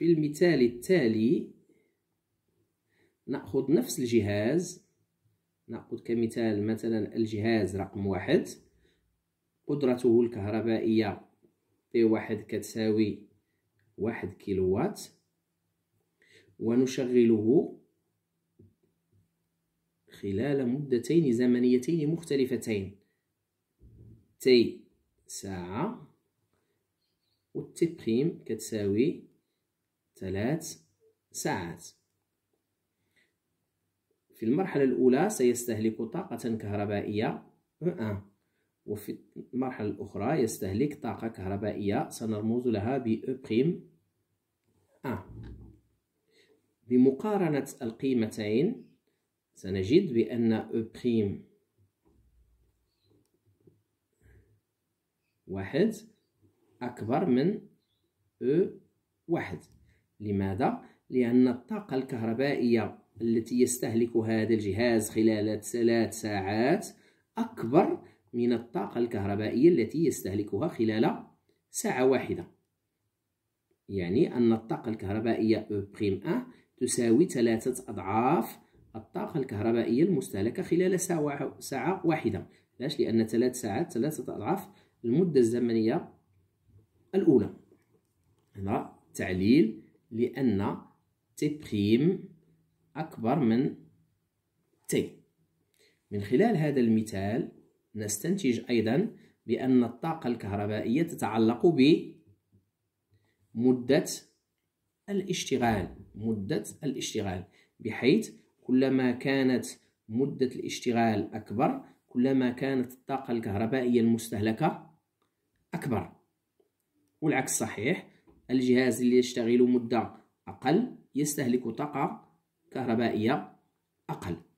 في المثال التالي نأخذ نفس الجهاز نأخذ كمثال مثلا الجهاز رقم واحد قدرته الكهربائية P1 كتساوي واحد كيلووات ونشغله خلال مدتين زمنيتين مختلفتين تي ساعة والتي بريم كتساوي ثلاث ساعات في المرحلة الأولى سيستهلك طاقة كهربائية 1 وفي المرحلة الأخرى يستهلك طاقة كهربائية سنرمز لها ب بريم أ بمقارنة القيمتين سنجد بأن أو بريم واحد أكبر من أو واحد لماذا؟ لأن الطاقة الكهربائية التي يستهلكها هذا الجهاز خلال ثلاث ساعات أكبر من الطاقة الكهربائية التي يستهلكها خلال ساعة واحدة يعني أن الطاقة الكهربائية أ e تساوي ثلاثة أضعاف الطاقة الكهربائية المستهلكة خلال ساعة, ساعة واحدة علاش لأن ثلاث ساعات ثلاثة أضعاف المدة الزمنية الأولى هنا تعليل لأن تي بريم أكبر من تي من خلال هذا المثال نستنتج أيضا بأن الطاقة الكهربائية تتعلق بمدة الاشتغال مدة الاشتغال بحيث كلما كانت مدة الاشتغال أكبر كلما كانت الطاقة الكهربائية المستهلكة أكبر والعكس صحيح الجهاز اللي يشتغل مدة أقل يستهلك طاقة كهربائية أقل